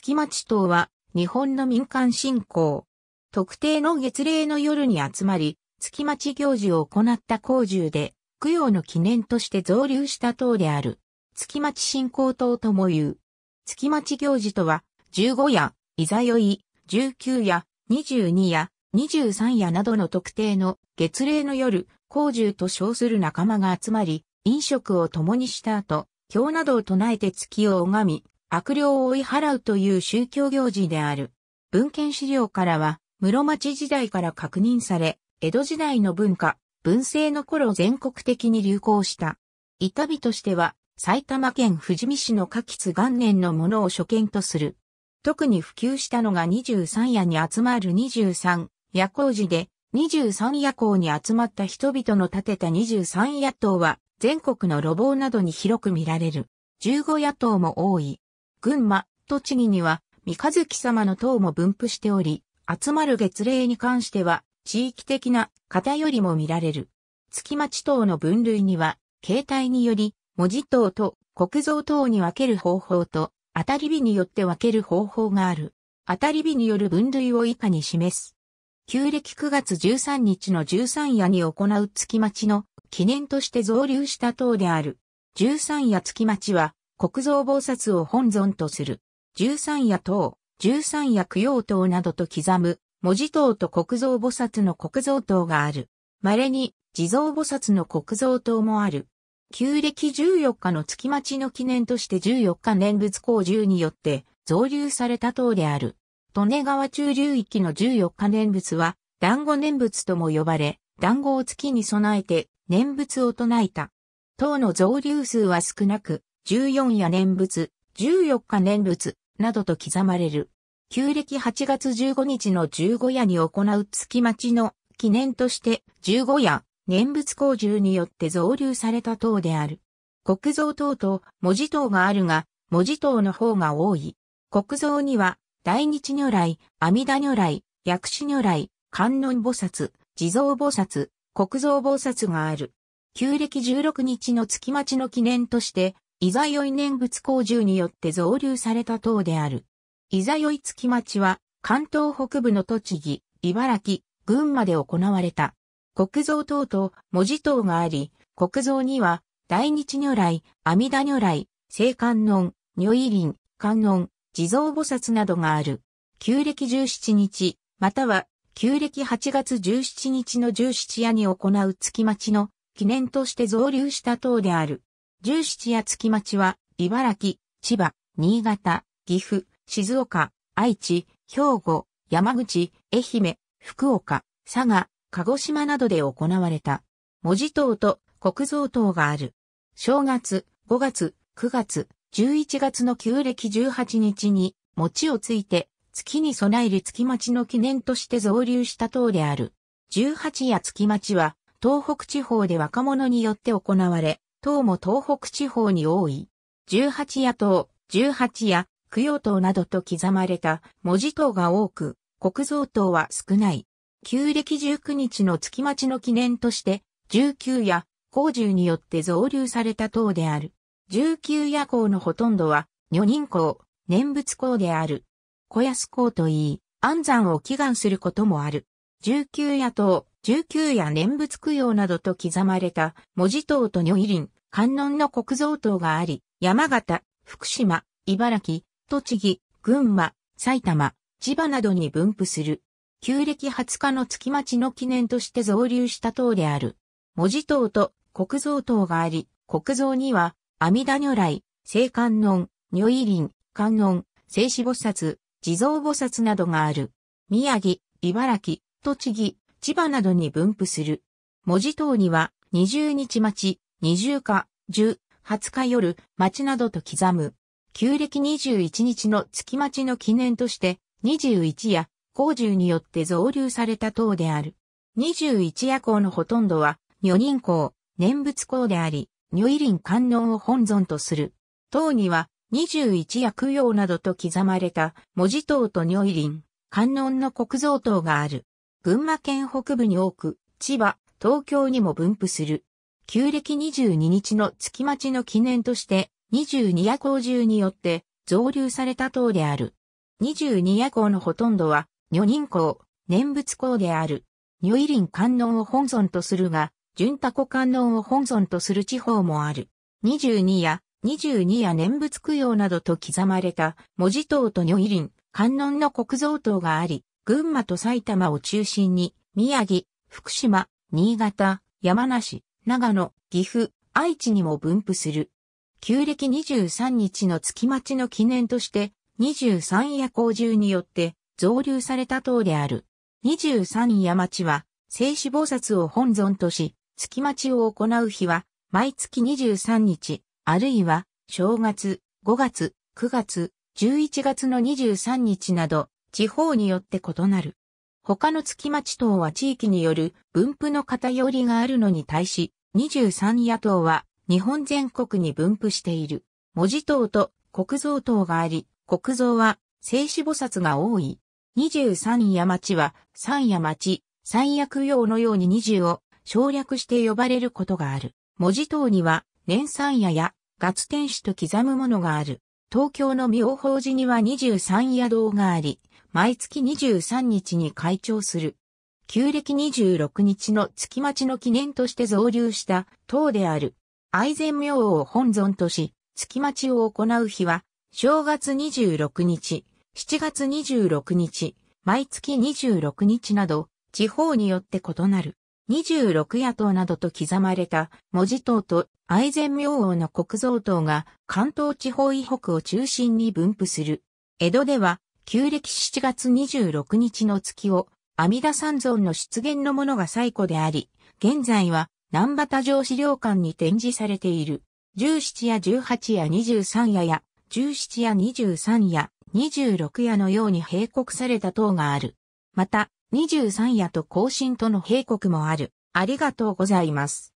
月町島は日本の民間信仰。特定の月例の夜に集まり、月町行事を行った工中で、供養の記念として増立した塔である。月町信仰塔とも言う。月町行事とは、15夜、いざよい、19夜、22夜、23夜などの特定の月齢の夜、工中と称する仲間が集まり、飲食を共にした後、経などを唱えて月を拝み、悪霊を追い払うという宗教行事である。文献資料からは、室町時代から確認され、江戸時代の文化、文政の頃全国的に流行した。痛みとしては、埼玉県富士見市の下吉元年のものを初見とする。特に普及したのが23夜に集まる23夜行寺で、23夜行に集まった人々の建てた23夜灯は、全国の路傍などに広く見られる。15夜灯も多い。群馬、栃木には、三日月様の塔も分布しており、集まる月例に関しては、地域的な偏りも見られる。月町塔の分類には、形態により、文字塔と国造塔に分ける方法と、当たり日によって分ける方法がある。当たり日による分類を以下に示す。旧暦9月13日の13夜に行う月町の記念として増流した塔である。13夜月町は国蔵菩薩を本尊とする。十三夜塔、十三夜供養塔などと刻む、文字塔と国蔵菩薩の国蔵塔がある。稀に、地蔵菩薩の国蔵塔もある。旧暦14日の月町の記念として14日念仏工獣によって増流された塔である。利根川中流域の14日念仏は、団子念仏とも呼ばれ、団子を月に備えて念仏を唱えた。塔の増流数は少なく、14夜念仏、14日念仏、などと刻まれる。旧暦8月15日の15夜に行う月町の記念として15夜念仏工中によって造流された塔である。国像塔と文字塔があるが、文字塔の方が多い。国像には、大日如来、阿弥陀如来、薬師如来、観音菩薩、地蔵菩薩、国蔵菩薩がある。旧暦16日の月町の記念として、いざよい念仏工獣によって増流された塔である。いざよい月町は、関東北部の栃木、茨城、群馬で行われた。国造塔と文字塔があり、国造には、大日如来、阿弥陀如来、聖観音、如意輪、観音、地蔵菩薩などがある。旧暦17日、または、旧暦8月17日の十七夜に行う月町の記念として増流した塔である。十七夜月町は、茨城、千葉、新潟、岐阜、静岡、愛知、兵庫、山口、愛媛、福岡、佐賀、鹿児島などで行われた。文字塔と国造塔がある。正月、5月、9月、11月の旧暦18日に、餅をついて、月に備える月町の記念として造立した塔である。18夜月町は、東北地方で若者によって行われ、党も東北地方に多い。十八夜党、十八夜、供養党などと刻まれた文字党が多く、国蔵党は少ない。旧暦19日の月町の記念として、19夜、工獣によって増流された党である。19夜行のほとんどは、女人公、念仏公である。小安公といい、安産を祈願することもある。19夜党、19や念仏供養などと刻まれた文字塔と如意林、観音の国蔵塔があり、山形、福島、茨城、栃木、群馬、埼玉、千葉などに分布する。旧暦20日の月町の記念として造立した塔である。文字塔と国蔵塔があり、国蔵には、阿弥陀如来、聖観音、如意林、観音、聖子菩薩、地蔵菩薩などがある。宮城、茨城、栃木、千葉などに分布する。文字等には、二十日町、二十日、十、二十日夜、町などと刻む。旧暦十一日の月町の記念として、二十一夜、工獣によって増流された塔である。二十一夜行のほとんどは、女人校、念仏校であり、女医林観音を本尊とする。塔には、二十一夜供養などと刻まれた、文字塔と女医林、観音の国造塔がある。群馬県北部に多く、千葉、東京にも分布する。旧暦22日の月町の記念として、22夜行中によって増流された塔である。22夜行のほとんどは、女人公、念仏公である。女医林観音を本尊とするが、純多古観音を本尊とする地方もある。22夜、22夜念仏供養などと刻まれた、文字塔と女医林、観音の国造塔があり、群馬と埼玉を中心に、宮城、福島、新潟、山梨、長野、岐阜、愛知にも分布する。旧暦23日の月町の記念として、23夜工獣によって増流された塔である。23夜町は、聖子菩薩を本尊とし、月町を行う日は、毎月23日、あるいは、正月、5月、9月、11月の23日など、地方によって異なる。他の月町等は地域による分布の偏りがあるのに対し、23野党は日本全国に分布している。文字等と国蔵等があり、国蔵は静止菩薩が多い。23夜町は三夜町、三役用のように20を省略して呼ばれることがある。文字等には年三夜や月天使と刻むものがある。東京の妙法寺には23夜堂があり、毎月23日に開庁する。旧暦26日の月町の記念として造立した党である。愛禅明王を本尊とし、月町を行う日は、正月26日、7月26日、毎月26日など、地方によって異なる。26野党などと刻まれた文字塔と愛禅明王の国蔵塔が関東地方以北を中心に分布する。江戸では旧暦7月26日の月を、阿弥陀三尊の出現のものが最古であり、現在は、南畑城資料館に展示されている、17や18や23やや、17や23や、26夜のように閉国された塔がある。また、23夜と更新との閉国もある。ありがとうございます。